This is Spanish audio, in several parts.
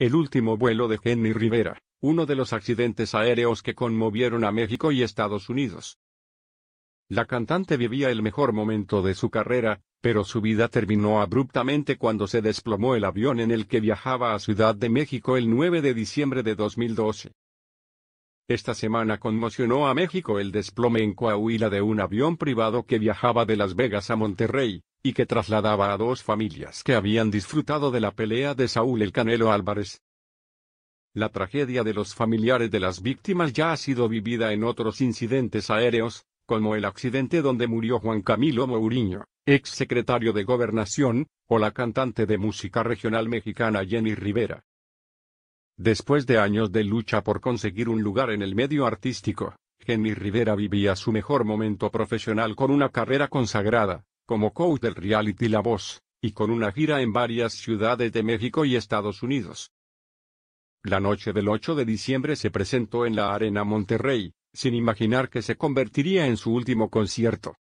El último vuelo de Henry Rivera, uno de los accidentes aéreos que conmovieron a México y Estados Unidos. La cantante vivía el mejor momento de su carrera, pero su vida terminó abruptamente cuando se desplomó el avión en el que viajaba a Ciudad de México el 9 de diciembre de 2012. Esta semana conmocionó a México el desplome en Coahuila de un avión privado que viajaba de Las Vegas a Monterrey, y que trasladaba a dos familias que habían disfrutado de la pelea de Saúl el Canelo Álvarez. La tragedia de los familiares de las víctimas ya ha sido vivida en otros incidentes aéreos, como el accidente donde murió Juan Camilo Mourinho, ex secretario de Gobernación, o la cantante de música regional mexicana Jenny Rivera. Después de años de lucha por conseguir un lugar en el medio artístico, Jenny Rivera vivía su mejor momento profesional con una carrera consagrada, como coach del reality La Voz, y con una gira en varias ciudades de México y Estados Unidos. La noche del 8 de diciembre se presentó en la Arena Monterrey, sin imaginar que se convertiría en su último concierto.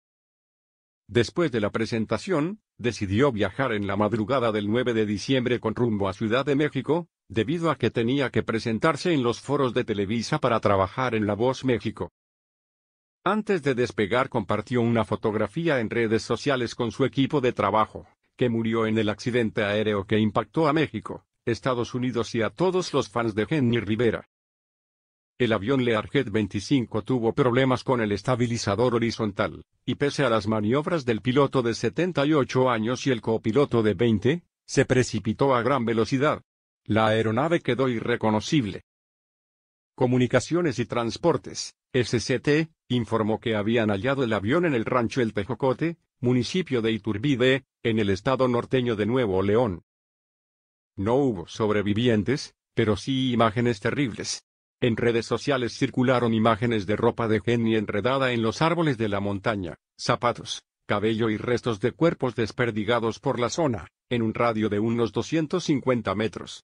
Después de la presentación, decidió viajar en la madrugada del 9 de diciembre con rumbo a Ciudad de México, debido a que tenía que presentarse en los foros de Televisa para trabajar en La Voz México. Antes de despegar compartió una fotografía en redes sociales con su equipo de trabajo, que murió en el accidente aéreo que impactó a México, Estados Unidos y a todos los fans de Jenny Rivera. El avión Learjet 25 tuvo problemas con el estabilizador horizontal, y pese a las maniobras del piloto de 78 años y el copiloto de 20, se precipitó a gran velocidad. La aeronave quedó irreconocible. Comunicaciones y Transportes, SCT, informó que habían hallado el avión en el rancho El Tejocote, municipio de Iturbide, en el estado norteño de Nuevo León. No hubo sobrevivientes, pero sí imágenes terribles. En redes sociales circularon imágenes de ropa de Jenny enredada en los árboles de la montaña, zapatos, cabello y restos de cuerpos desperdigados por la zona, en un radio de unos 250 metros.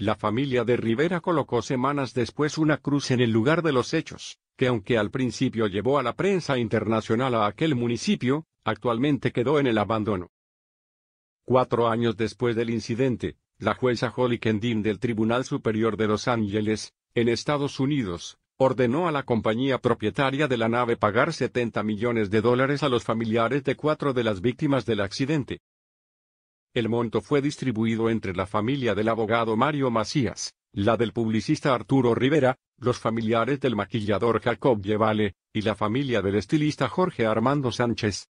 La familia de Rivera colocó semanas después una cruz en el lugar de los hechos, que aunque al principio llevó a la prensa internacional a aquel municipio, actualmente quedó en el abandono. Cuatro años después del incidente, la jueza Holly Kendin del Tribunal Superior de Los Ángeles, en Estados Unidos, ordenó a la compañía propietaria de la nave pagar 70 millones de dólares a los familiares de cuatro de las víctimas del accidente. El monto fue distribuido entre la familia del abogado Mario Macías, la del publicista Arturo Rivera, los familiares del maquillador Jacob Yevale, y la familia del estilista Jorge Armando Sánchez.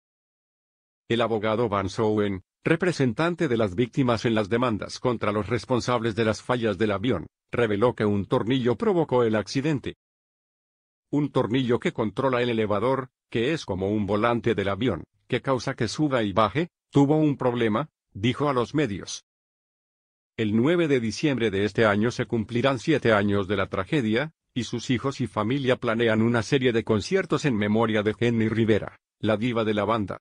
El abogado Van Soen, representante de las víctimas en las demandas contra los responsables de las fallas del avión, reveló que un tornillo provocó el accidente. Un tornillo que controla el elevador, que es como un volante del avión, que causa que suba y baje, tuvo un problema, dijo a los medios. El 9 de diciembre de este año se cumplirán siete años de la tragedia, y sus hijos y familia planean una serie de conciertos en memoria de Jenny Rivera, la diva de la banda.